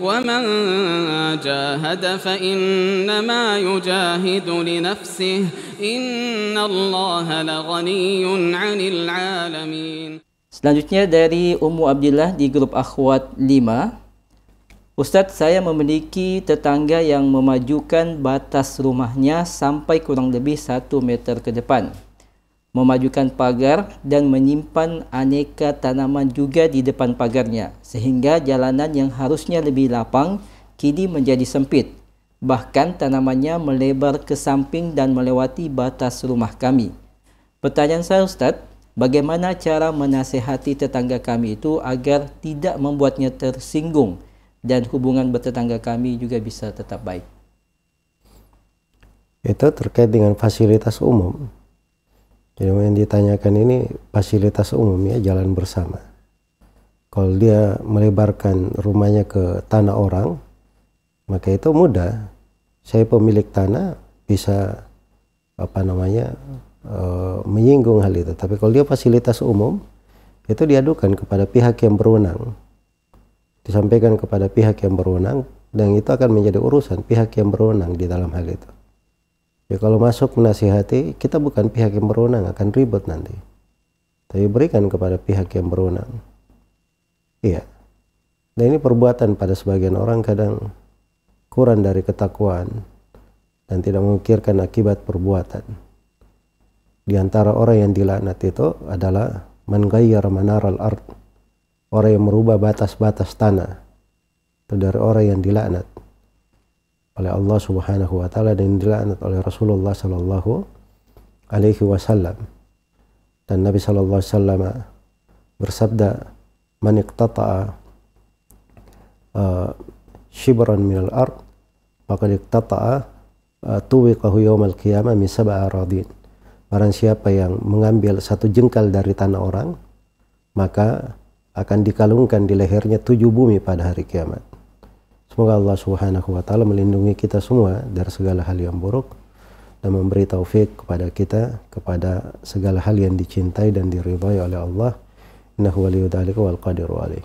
ومن جاهد فإنما يجاهد لنفسه إن الله لغني عن العالمين Selanjutnya dari Ummu Abdillah di grup Akhwat 5 Ustadz saya memiliki tetangga yang memajukan batas rumahnya sampai kurang lebih 1 meter ke depan memajukan pagar dan menyimpan aneka tanaman juga di depan pagarnya, sehingga jalanan yang harusnya lebih lapang kini menjadi sempit. Bahkan tanamannya melebar ke samping dan melewati batas rumah kami. Pertanyaan saya Ustadz, bagaimana cara menasehati tetangga kami itu agar tidak membuatnya tersinggung dan hubungan bertetangga kami juga bisa tetap baik? Itu terkait dengan fasilitas umum jadi ya, yang ditanyakan ini fasilitas umum ya jalan bersama. Kalau dia melebarkan rumahnya ke tanah orang, maka itu mudah. Saya pemilik tanah bisa apa namanya e, menyinggung hal itu. Tapi kalau dia fasilitas umum, itu diadukan kepada pihak yang berwenang. Disampaikan kepada pihak yang berwenang dan itu akan menjadi urusan pihak yang berwenang di dalam hal itu. Ya kalau masuk menasihati, kita bukan pihak yang berwenang, akan ribet nanti. Tapi berikan kepada pihak yang berwenang. Iya. Dan ini perbuatan pada sebagian orang kadang kurang dari ketakuan dan tidak memikirkan akibat perbuatan. Di antara orang yang dilaknat itu adalah man manaral art Orang yang merubah batas-batas tanah. Itu dari orang yang dilaknat oleh Allah Subhanahu wa taala dan dilaknat oleh Rasulullah sallallahu alaihi wasallam. Dan Nabi sallallahu alaihi wasallam bersabda, "Man iqtata'a uh, shibran minal ard, faqad iqtata'a uh, tuwiqahu yaumal qiyamah min sab'a radin." Barang siapa yang mengambil satu jengkal dari tanah orang, maka akan dikalungkan di lehernya tujuh bumi pada hari kiamat. Semoga Allah Subhanahu wa taala melindungi kita semua dari segala hal yang buruk dan memberi taufik kepada kita kepada segala hal yang dicintai dan diridhai oleh Allah. Innahu waliyudzalika wal qadiru